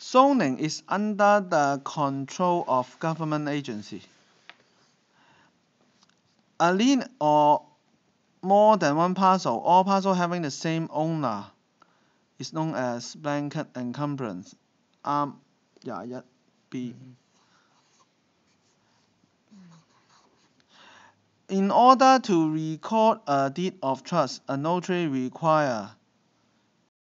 Zoning is under the control of government agency. A lien or more than one parcel, all parcel having the same owner, is known as blanket um, Yeah. B. In order to record a deed of trust, a notary require